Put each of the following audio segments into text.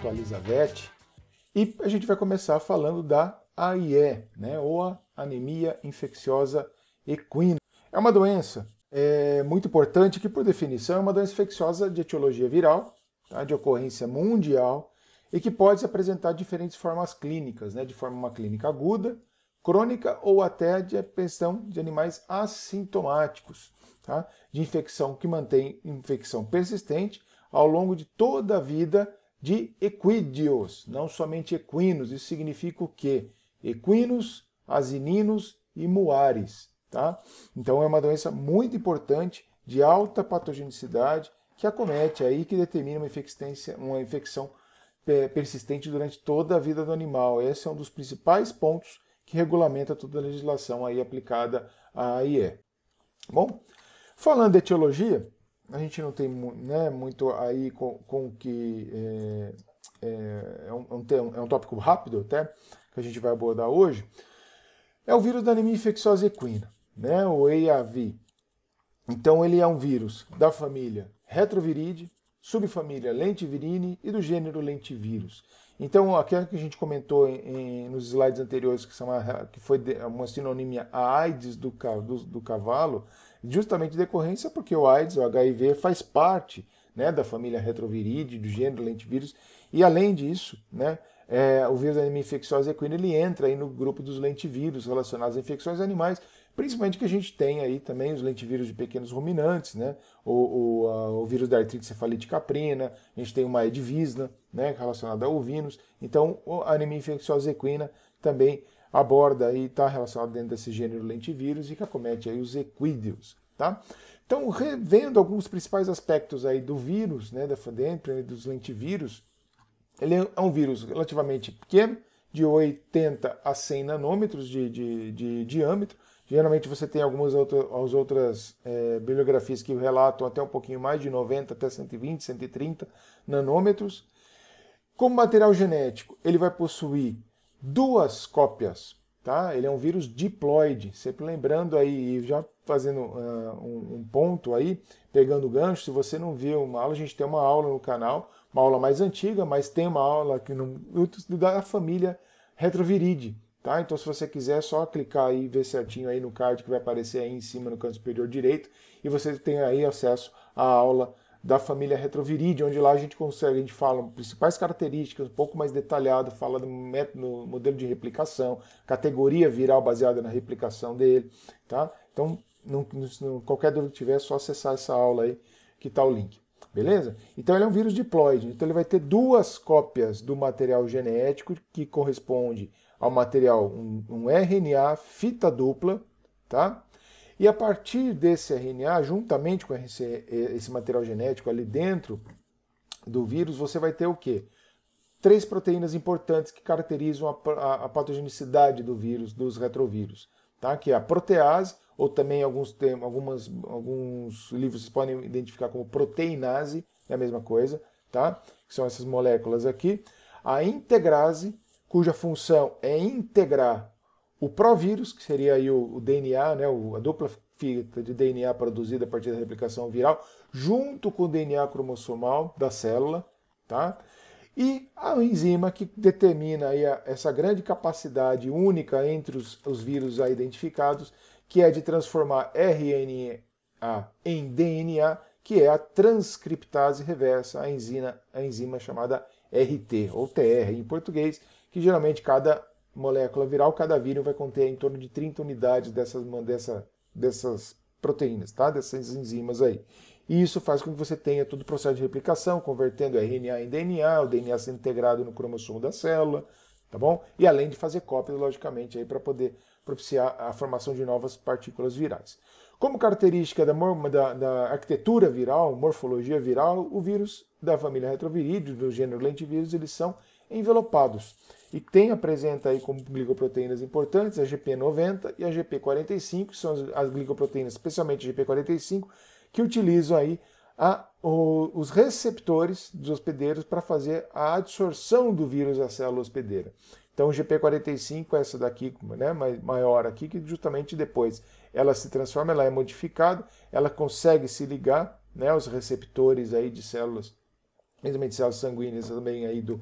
Renato E a gente vai começar falando da AIE, né, ou a anemia infecciosa equina. É uma doença é, muito importante que, por definição, é uma doença infecciosa de etiologia viral, tá, de ocorrência mundial, e que pode se apresentar de diferentes formas clínicas, né, de forma uma clínica aguda, crônica ou até de infecção de animais assintomáticos, tá, de infecção que mantém infecção persistente ao longo de toda a vida de equídeos, não somente equinos. Isso significa o quê? Equinos, asininos e muares. Tá? Então é uma doença muito importante, de alta patogenicidade, que acomete aí, que determina uma, uma infecção é, persistente durante toda a vida do animal. Esse é um dos principais pontos que regulamenta toda a legislação aí aplicada à AIE. Bom, falando de etiologia, a gente não tem né, muito aí com, com que. É, é, é, um, é, é um tópico rápido até, que a gente vai abordar hoje, é o vírus da anemia infecciosa equina, né, o EAV. Então, ele é um vírus da família retroviride subfamília lentivirine e do gênero lentivírus. Então, aquela é que a gente comentou em, em, nos slides anteriores, que, são que foi de, uma sinonimia a AIDS do, do, do cavalo, justamente decorrência porque o AIDS, o HIV, faz parte né, da família retroviride, do gênero lentivírus, e além disso, né, é, o vírus da anemia infecciosa equina ele entra aí no grupo dos lentivírus relacionados a infecções animais, principalmente que a gente tem aí também os lentivírus de pequenos ruminantes, né? O, o, a, o vírus da artrite cefalite caprina, a gente tem uma edvisna, né? Relacionada a ovinos. Então, a anemia infecciosa equina também aborda e está relacionado dentro desse gênero lentivírus e que acomete aí os equídeos, tá? Então, revendo alguns principais aspectos aí do vírus, né, da e dos lentivírus, ele é um vírus relativamente pequeno, de 80 a 100 nanômetros de, de, de diâmetro. Geralmente você tem algumas outras, as outras é, bibliografias que relatam até um pouquinho mais, de 90 até 120, 130 nanômetros. Como material genético, ele vai possuir duas cópias. Tá? Ele é um vírus diploide. Sempre lembrando aí, e já fazendo uh, um, um, ponto aí, pegando gancho, se você não viu uma aula, a gente tem uma aula no canal, uma aula mais antiga, mas tem uma aula aqui no, da família retroviride, Tá? Então, se você quiser, é só clicar aí e ver certinho aí no card que vai aparecer aí em cima no canto superior direito e você tem aí acesso à aula da família Retroviridae, onde lá a gente consegue, a gente fala principais características, um pouco mais detalhado, fala do método, modelo de replicação, categoria viral baseada na replicação dele, tá? Então, não, não, qualquer dúvida que tiver, é só acessar essa aula aí, que tá o link. Beleza? Então ele é um vírus diploide, então ele vai ter duas cópias do material genético que corresponde ao material, um, um RNA fita dupla, tá? E a partir desse RNA, juntamente com esse material genético ali dentro do vírus, você vai ter o quê? Três proteínas importantes que caracterizam a, patogenicidade do vírus, dos retrovírus, tá? que é a protease, ou também alguns, tem, algumas, alguns livros podem identificar como proteinase, é a mesma coisa, tá? que são essas moléculas aqui. A integrase, cuja função é integrar o provírus, que seria aí o, o DNA, né, o, a dupla fita de DNA produzida a partir da replicação viral, junto com o DNA cromossomal da célula, tá? E a enzima que determina aí a, essa grande capacidade única entre os, os vírus aí identificados, que é de transformar RNA em DNA, que é a transcriptase reversa, a enzima, a enzima chamada RT, ou TR em português, que geralmente cada molécula viral, cada vírus vai conter em torno de 30 unidades dessas, dessa, dessas proteínas, tá? dessas enzimas aí. E isso faz com que você tenha todo o processo de replicação, convertendo RNA em DNA, o DNA sendo integrado no cromossomo da célula, tá bom? E além de fazer cópias, logicamente, aí para poder propiciar a formação de novas partículas virais. Como característica da, da, da, arquitetura viral, morfologia viral, o vírus da família retrovirídeos, do gênero lentivírus, eles são envelopados e tem apresenta aí como glicoproteínas importantes a GP90 e a GP45, que são as, as glicoproteínas, especialmente a GP45, que utilizam aí a, o, os receptores dos hospedeiros para fazer a adsorção do vírus à célula hospedeira. Então, o GP45, essa daqui, né, maior aqui, que justamente depois ela se transforma, ela é modificada, ela consegue se ligar né, aos receptores aí de células, principalmente células sanguíneas também aí do,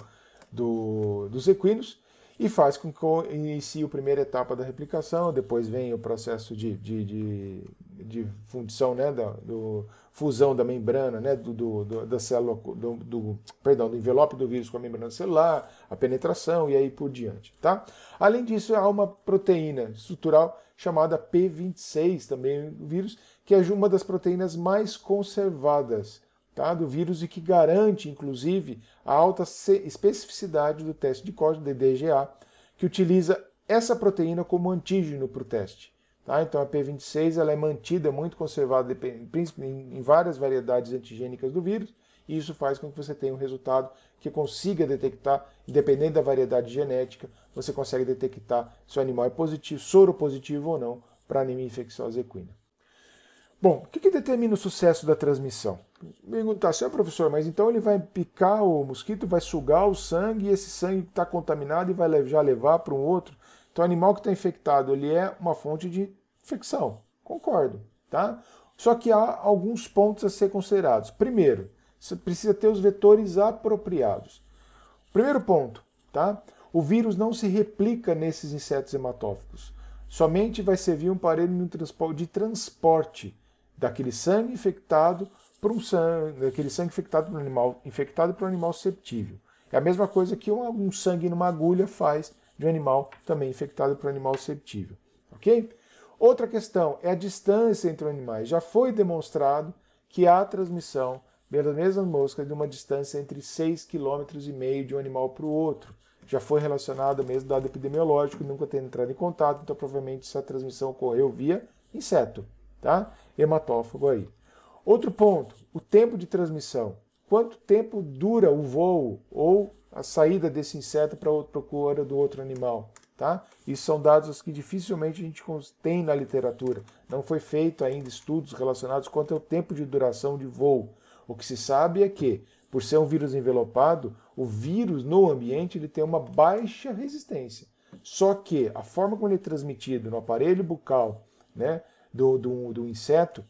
do, dos equinos e faz com que inicie a primeira etapa da replicação, depois vem o processo de, de, de, de fundição, né, da, do, fusão da membrana, né, do, do, da célula, do, do, perdão, do envelope do vírus com a membrana celular, a penetração e aí por diante, tá? Além disso, há uma proteína estrutural chamada P26 também do vírus, que é uma das proteínas mais conservadas, tá, do vírus e que garante, inclusive, a alta especificidade do teste de código DDGA, que utiliza essa proteína como antígeno para o teste. Tá? Então a P26 ela é mantida é muito conservada em várias variedades antigênicas do vírus, e isso faz com que você tenha um resultado que consiga detectar, independente da variedade genética, você consegue detectar se o animal é positivo, soro positivo ou não para anemia infecciosa equina. Bom, o que, que, determina o sucesso da transmissão? Perguntar, senhor é professor, mas então ele vai picar o mosquito, vai sugar o sangue e esse sangue está contaminado e vai já levar para um outro. Então, o animal que está infectado, ele é uma fonte de infecção. Concordo, tá? Só que há alguns pontos a ser considerados. Primeiro, você precisa ter os vetores apropriados. Primeiro ponto, tá? O vírus não se replica nesses insetos hematóficos. Somente vai servir um aparelho de transporte daquele sangue infectado para um sangue, daquele sangue infectado para um animal infectado para um animal susceptível. É a mesma coisa que um, um sangue numa agulha faz de um animal também infectado para um animal susceptível, ok? Outra questão é a distância entre os animais. Já foi demonstrado que há transmissão pelas mesmas moscas de uma distância entre 6,5 km de um animal para o outro. Já foi relacionado mesmo dado epidemiológico, nunca tendo entrado em contato, então provavelmente essa transmissão ocorreu via inseto, tá? hematófago aí. Outro ponto, o tempo de transmissão. Quanto tempo dura o voo ou a saída desse inseto para outra procura do outro animal? Tá? Isso são dados que dificilmente a gente tem na literatura. Não foi feito ainda estudos relacionados quanto ao é tempo de duração de voo. O que se sabe é que, por ser um vírus envelopado, o vírus no ambiente ele tem uma baixa resistência. Só que a forma como ele é transmitido no aparelho bucal, né, do, do, do inseto,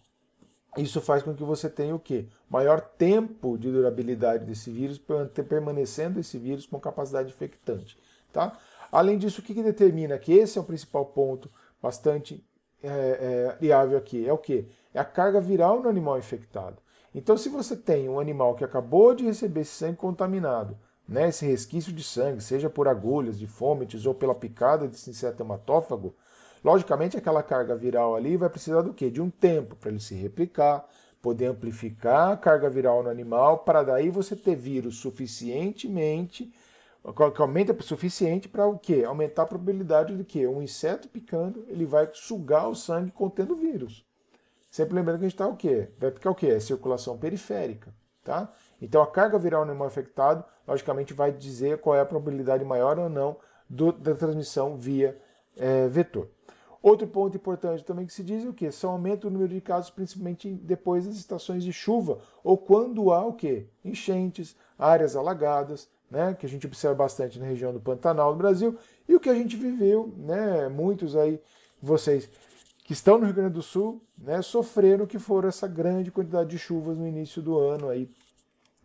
isso faz com que você tenha o quê? Maior tempo de durabilidade desse vírus, permanecendo esse vírus com capacidade infectante. Tá? Além disso, o que, que determina que esse é o principal ponto bastante é, é, viável aqui? É o que? É a carga viral no animal infectado. Então, se você tem um animal que acabou de receber esse sangue contaminado, né, esse resquício de sangue, seja por agulhas, de fômites ou pela picada desse inseto hematófago, Logicamente, aquela carga viral ali vai precisar do quê? De um tempo para ele se replicar, poder amplificar a carga viral no animal, para daí você ter vírus suficientemente, que aumenta suficiente para o quê? Aumentar a probabilidade de que um inseto picando, ele vai sugar o sangue contendo vírus. Sempre lembrando que a gente está o quê? Vai picar o quê? É circulação periférica, tá? Então a carga viral no animal afetado, logicamente, vai dizer qual é a probabilidade maior ou não do, da transmissão via é, vetor. Outro ponto importante também que se diz é o que? São aumenta o número de casos, principalmente depois das estações de chuva, ou quando há o que? Enchentes, áreas alagadas, né? que a gente observa bastante na região do Pantanal do Brasil, e o que a gente viveu, né? muitos aí, vocês que estão no Rio Grande do Sul, né? sofreram que foram essa grande quantidade de chuvas no início do ano aí,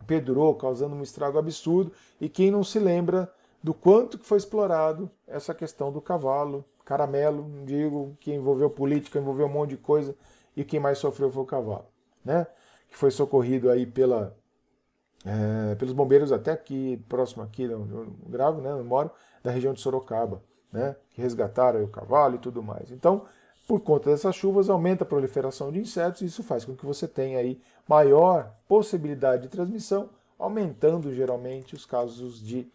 pedrou, causando um estrago absurdo, e quem não se lembra do quanto que foi explorado essa questão do cavalo, caramelo, digo que envolveu política, envolveu um monte de coisa, e quem mais sofreu foi o cavalo, né? Que foi socorrido aí pela, é, pelos bombeiros até aqui, próximo aqui, eu gravo, né, eu moro, da região de Sorocaba, né? Que resgataram o cavalo e tudo mais. Então, por conta dessas chuvas, aumenta a proliferação de insetos e isso faz com que você tenha aí maior possibilidade de transmissão, aumentando geralmente os casos de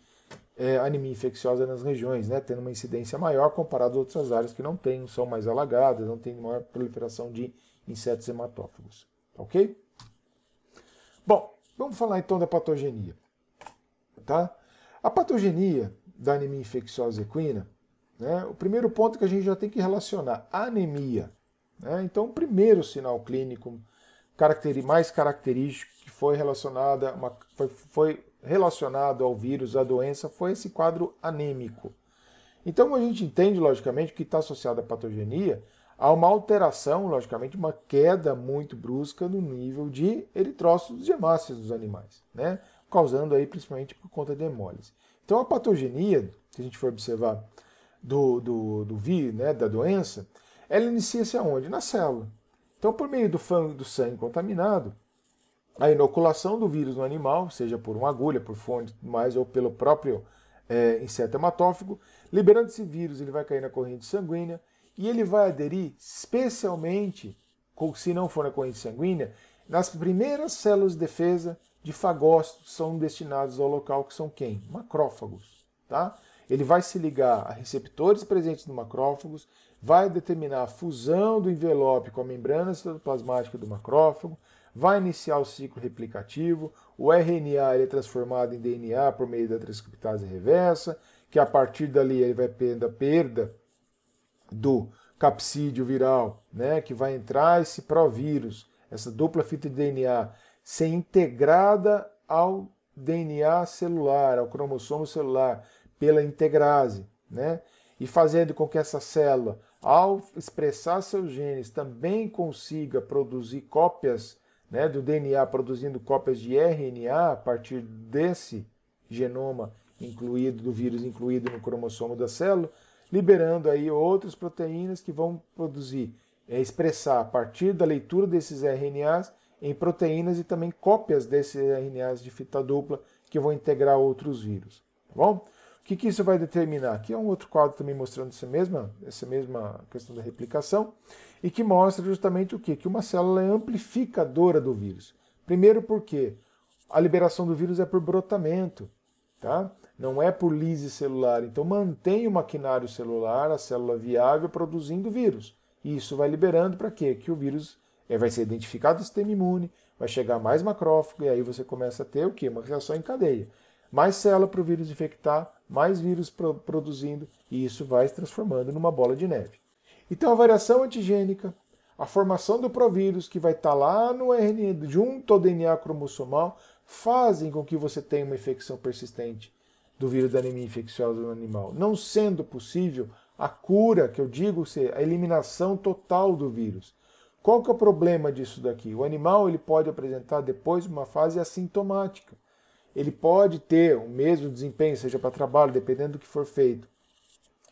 é, anemia infecciosa nas regiões, né, tendo uma incidência maior comparado a outras áreas que não têm, são mais alagadas, não tem maior proliferação de insetos hematófagos. Tá ok? Bom, vamos falar então da patogenia. Tá? A patogenia da anemia infecciosa equina, né, o primeiro ponto que a gente já tem que relacionar, a anemia. Né, então, o primeiro sinal clínico mais característico que foi relacionada, uma, foi, foi relacionado ao vírus, à doença, foi esse quadro anêmico. Então a gente entende, logicamente, que está associado à patogenia a uma alteração, logicamente, uma queda muito brusca no nível de eritrócitos e hemácias dos animais, né? causando aí principalmente por conta de hemólise. Então a patogenia, se a gente for observar, do, do, do vírus, né, da doença, ela inicia-se aonde? Na célula. Então, por meio do, do sangue contaminado, a inoculação do vírus no animal, seja por uma agulha, por fonte, mais ou pelo próprio é, inseto hematófago. Liberando esse vírus, ele vai cair na corrente sanguínea e ele vai aderir especialmente, se não for na corrente sanguínea, nas primeiras células de defesa de fagócitos são destinados ao local que são quem? Macrófagos, tá? Ele vai se ligar a receptores presentes no macrófagos, vai determinar a fusão do envelope com a membrana citoplasmática do macrófago, vai iniciar o ciclo replicativo, o RNA ele é transformado em DNA por meio da transcriptase reversa, que a partir dali ele vai perda perda do capsídeo viral, né, que vai entrar esse provírus, essa dupla fita de DNA, ser integrada ao DNA celular, ao cromossomo celular, pela integrase, né? E fazendo com que essa célula, ao expressar seus genes, também consiga produzir cópias né, do DNA produzindo cópias de RNA a partir desse genoma incluído do vírus incluído no cromossomo da célula, liberando aí outras proteínas que vão produzir, é, expressar a partir da leitura desses RNAs em proteínas e também cópias desses RNAs de fita dupla que vão integrar outros vírus, tá bom? O que, que isso vai determinar? Aqui é um outro quadro também mostrando essa mesma, essa mesma questão da replicação e que mostra justamente o quê? Que uma célula é amplificadora do vírus. Primeiro porque a liberação do vírus é por brotamento, tá? não é por lise celular. Então mantém o maquinário celular, a célula viável, produzindo vírus. E isso vai liberando para quê? Que o vírus é, vai ser identificado no sistema imune, vai chegar mais macrófago, e aí você começa a ter o quê? Uma reação em cadeia. Mais célula para o vírus infectar, mais vírus produzindo, e isso vai se transformando numa bola de neve. Então a variação antigênica, a formação do provírus que vai estar tá lá no RNA junto ao DNA cromossomal fazem com que você tenha uma infecção persistente do vírus da anemia infecciosa no animal, não sendo possível a cura, que eu digo ser a eliminação total do vírus. Qual que é o problema disso daqui? O animal ele pode apresentar depois uma fase assintomática. Ele pode ter o mesmo desempenho, seja para trabalho, dependendo do que for feito.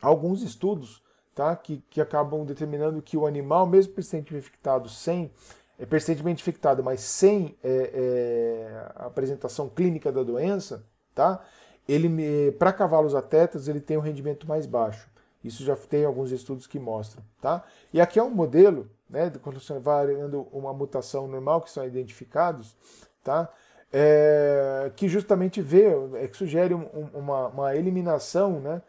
Alguns estudos tá? que, que acabam determinando que o animal, mesmo persistentemente infectado sem, é persistentemente infectado, mas sem é, é, apresentação clínica da doença, tá? ele para cavalos atetas ele tem um rendimento mais baixo. Isso já tem alguns estudos que mostram, tá? E aqui é um modelo, né, quando você vai variando uma mutação normal que são identificados, tá? É, que justamente vê, é que sugere um, uma, uma eliminação, né,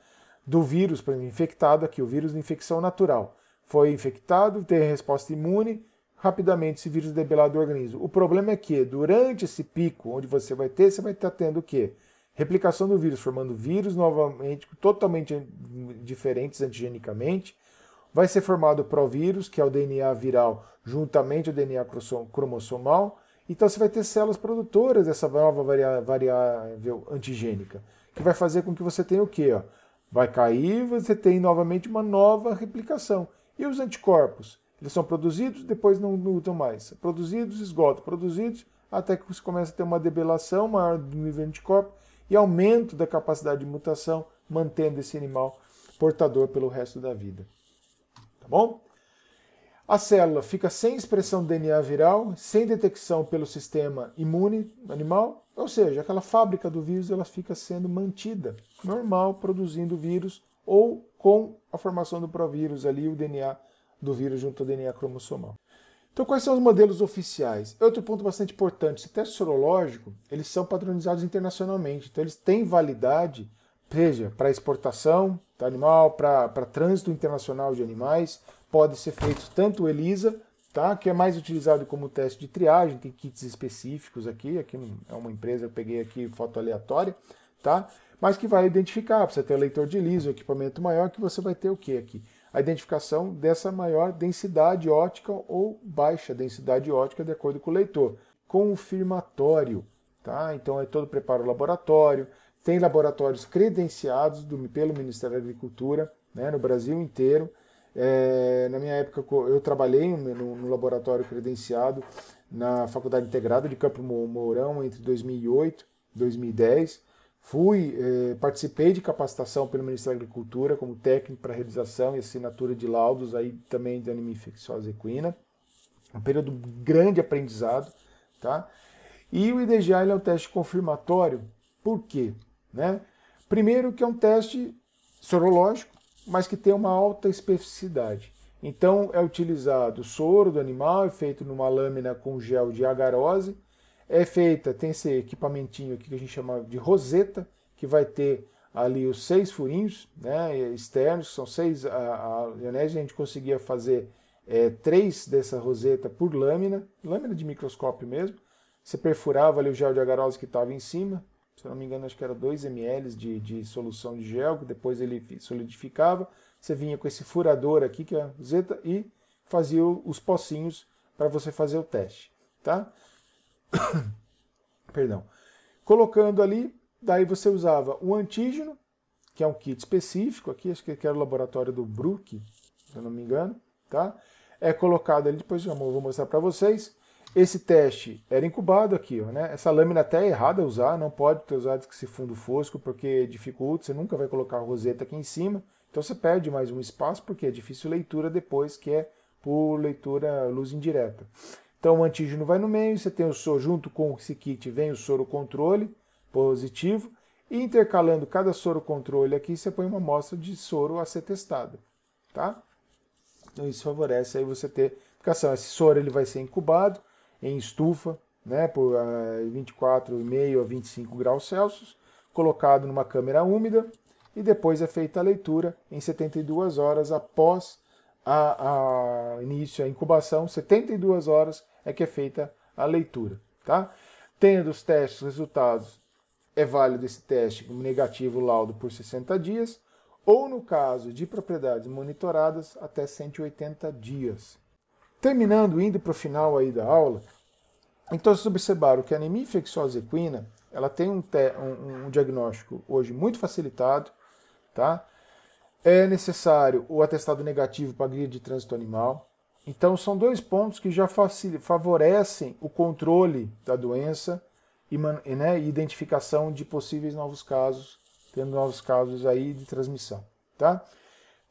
do vírus, por exemplo, infectado aqui, o vírus de infecção natural. Foi infectado, tem resposta imune, rapidamente esse vírus é debelado do organismo. O problema é que durante esse pico onde você vai ter, você vai estar tendo o quê? Replicação do vírus, formando vírus novamente, totalmente diferentes antigenicamente. Vai ser formado o provírus, que é o DNA viral, juntamente ao DNA cromossomal. Então você vai ter células produtoras dessa nova variável antigênica, que vai fazer com que você tenha o quê? vai cair, você tem novamente uma nova replicação. E os anticorpos? Eles são produzidos, depois não lutam mais. Produzidos, esgotam. Produzidos, até que você começa a ter uma debelação maior do nível de anticorpo e aumento da capacidade de mutação, mantendo esse animal portador pelo resto da vida. Tá bom? A célula fica sem expressão do DNA viral, sem detecção pelo sistema imune animal, ou seja, aquela fábrica do vírus ela fica sendo mantida, normal, produzindo vírus ou com a formação do provírus ali, o DNA do vírus junto ao DNA cromossomal. Então, quais são os modelos oficiais? Outro ponto bastante importante, esse teste sorológico, eles são padronizados internacionalmente, então eles têm validade, seja para exportação do tá, animal, para trânsito internacional de animais, pode ser feito tanto o ELISA, tá? que é mais utilizado como teste de triagem, tem kits específicos aqui, aqui é uma empresa, eu peguei aqui foto aleatória, tá? mas que vai identificar, precisa ter o leitor de ELISA, o equipamento maior, que você vai ter o que aqui? A identificação dessa maior densidade ótica ou baixa densidade ótica, de acordo com o leitor. Confirmatório, tá? então é todo preparo laboratório, tem laboratórios credenciados do, pelo Ministério da Agricultura, né, no Brasil inteiro, é, na minha época, eu trabalhei no, no, laboratório credenciado na Faculdade Integrada de Campo Mourão entre 2008 e 2010. Fui, é, participei de capacitação pelo Ministério da Agricultura como técnico para realização e assinatura de laudos aí também de anemia infecciosa equina. Um período grande aprendizado, tá? E o IDGA é um teste confirmatório. Por quê? Né? Primeiro que é um teste sorológico, mas que tem uma alta especificidade. Então é utilizado o soro do animal, é feito numa lâmina com gel de agarose, é feita, tem esse equipamentinho aqui que a gente chama de roseta, que vai ter ali os seis furinhos né, externos, são seis, a, a né, a gente conseguia fazer é, três dessa roseta por lâmina, lâmina de microscópio mesmo, você perfurava ali o gel de agarose que estava em cima, se não me engano, acho que era 2 ml de, de solução de gel, que depois ele solidificava. Você vinha com esse furador aqui, que é a zeta, e fazia os pocinhos para você fazer o teste, tá? Perdão. Colocando ali, daí você usava o antígeno, que é um kit específico aqui, acho que era o laboratório do Brook, se eu não me engano, tá? É colocado ali, depois eu vou mostrar para vocês. Esse teste era incubado aqui, ó, né? Essa lâmina até é errada a usar, não pode ter usado esse fundo fosco, porque dificulta, você nunca vai colocar a roseta aqui em cima. Então você perde mais um espaço, porque é difícil leitura depois, que é por leitura luz indireta. Então o antígeno vai no meio, você tem o soro, junto com esse kit vem o soro controle positivo, e intercalando cada soro controle aqui, você põe uma amostra de soro a ser testada, tá? Então isso favorece aí você ter aplicação. Assim, esse soro ele vai ser incubado, em estufa, né, por 24,5 ah, a 25 graus Celsius, colocado numa câmera úmida e depois é feita a leitura em 72 horas após a, a início a incubação, 72 horas é que é feita a leitura, tá? Tendo os testes resultados, é válido esse teste como negativo laudo por 60 dias, ou no caso de propriedades monitoradas, até 180 dias. Terminando, indo para o final aí da aula, então vocês observaram que a anemia infecciosa equina ela tem um, te, um, um diagnóstico hoje muito facilitado, tá? É necessário o atestado negativo para guia de trânsito animal. Então são dois pontos que já favorecem o controle da doença e, né, identificação de possíveis novos casos, tendo novos casos aí de transmissão, tá?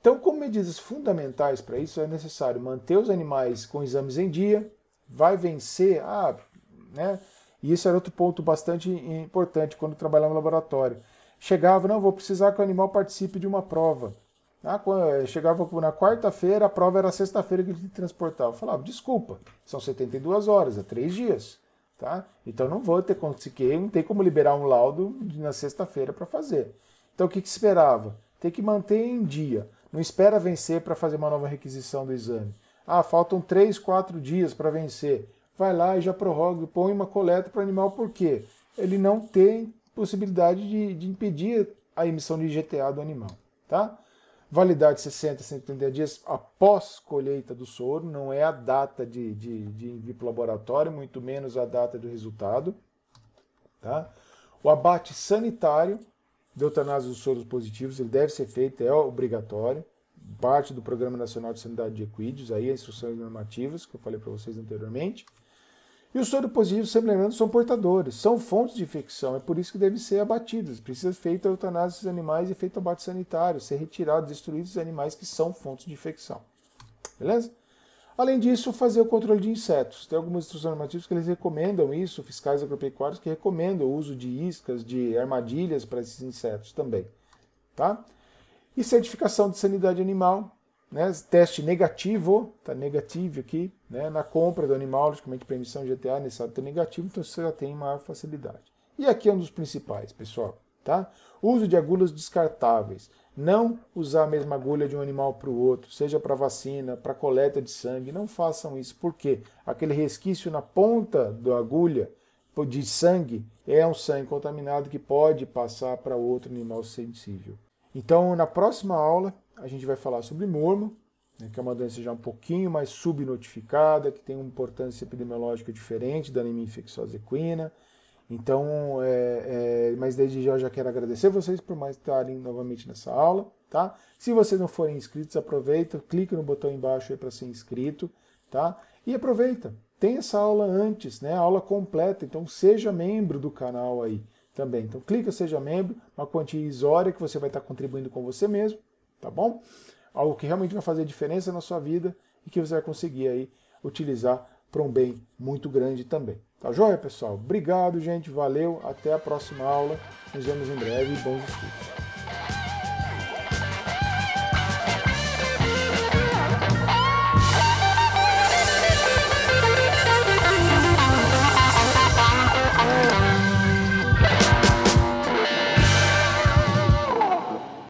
Então, como medidas fundamentais para isso, é necessário manter os animais com exames em dia, vai vencer, ah, né? E isso era outro ponto bastante importante quando trabalhava no laboratório. Chegava, não, vou precisar que o animal participe de uma prova. Ah, chegava na quarta-feira, a prova era sexta-feira que ele transportava. Eu falava, desculpa, são 72 horas, é três dias. Tá? Então não vou ter conseguir, não tem como liberar um laudo na sexta-feira para fazer. Então o que, que esperava? Ter que manter em dia não espera vencer para fazer uma nova requisição do exame. Ah, faltam 3, 4 dias para vencer. Vai lá e já prorroga põe uma coleta para o animal, por quê? Ele não tem possibilidade de, de impedir a emissão de IGTA do animal, tá? Validade 60, 130 dias após colheita do soro, não é a data de, de, de envio para o laboratório, muito menos a data do resultado, tá? O abate sanitário, de eutanásia dos soros positivos, ele deve ser feito, é obrigatório, parte do Programa Nacional de Sanidade de Equídeos, aí as instruções normativas que eu falei para vocês anteriormente. E os soro positivos, sempre lembrando, são portadores, são fontes de infecção, é por isso que devem ser abatidos. Precisa ser feita a eutanásia dos animais e feito abate sanitário, ser retirados, destruídos os animais que são fontes de infecção. Beleza? Além disso, fazer o controle de insetos. Tem algumas instruções normativas que eles recomendam isso, fiscais agropecuários que recomendam o uso de iscas, de armadilhas para esses insetos também. Tá? E certificação de sanidade animal, né? teste negativo, tá negativo aqui, né? na compra do animal, logicamente permissão emissão GTA necessário ter negativo, então você já tem maior facilidade. E aqui é um dos principais, pessoal. Tá? Uso de agulhas descartáveis. Não usar a mesma agulha de um animal para o outro, seja para vacina, para coleta de sangue, não façam isso, porque aquele resquício na ponta da agulha de sangue é um sangue contaminado que pode passar para outro animal sensível. Então, na próxima aula, a gente vai falar sobre mormo, né, que é uma doença já um pouquinho mais subnotificada, que tem uma importância epidemiológica diferente da anemia infecciosa equina. Então, é, é, mas desde já eu já quero agradecer vocês por mais estarem novamente nessa aula, tá? Se vocês não forem inscritos, aproveita, clique no botão embaixo aí para ser inscrito, tá? E aproveita, tem essa aula antes, né? A aula completa, então seja membro do canal aí também. Então clica seja membro, uma quantia isória que você vai estar contribuindo com você mesmo, tá bom? Algo que realmente vai fazer diferença na sua vida e que você vai conseguir aí utilizar para um bem muito grande também. Tá joia, pessoal? Obrigado, gente. Valeu. Até a próxima aula. Nos vemos em breve e bons estudos.